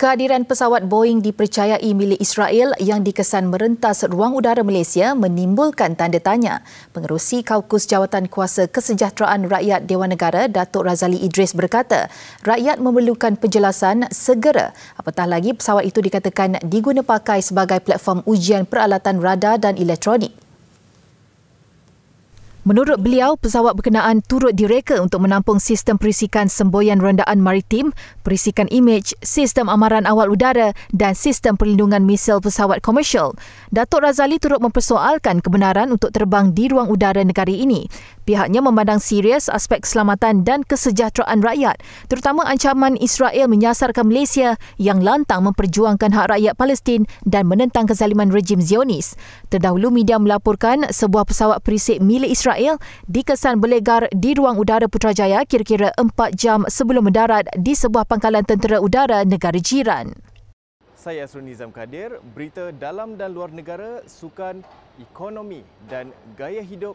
Kehadiran pesawat Boeing dipercayai milik Israel yang dikesan merentas ruang udara Malaysia menimbulkan tanda tanya. Pengerusi Kaukus Jawatan Kuasa Kesejahteraan Rakyat Dewan Negara Datuk Razali Idris berkata, rakyat memerlukan penjelasan segera. Apatah lagi pesawat itu dikatakan diguna pakai sebagai platform ujian peralatan radar dan elektronik. Menurut beliau, pesawat berkenaan turut direka untuk menampung sistem perisikan semboyan rendaan maritim, perisikan imej, sistem amaran awal udara dan sistem perlindungan misil pesawat komersial. Datuk Razali turut mempersoalkan kebenaran untuk terbang di ruang udara negara ini. Pihaknya memandang serius aspek keselamatan dan kesejahteraan rakyat, terutama ancaman Israel menyasar ke Malaysia yang lantang memperjuangkan hak rakyat Palestin dan menentang kezaliman rejim Zionis. Terdahulu media melaporkan sebuah pesawat perisik milik Israel dikesan berlegar di ruang udara Putrajaya kira-kira 4 jam sebelum mendarat di sebuah pangkalan tentera udara negara jiran. Saya Asrul Nizam Kadir, berita dalam dan luar negara, sukan, ekonomi dan gaya hidup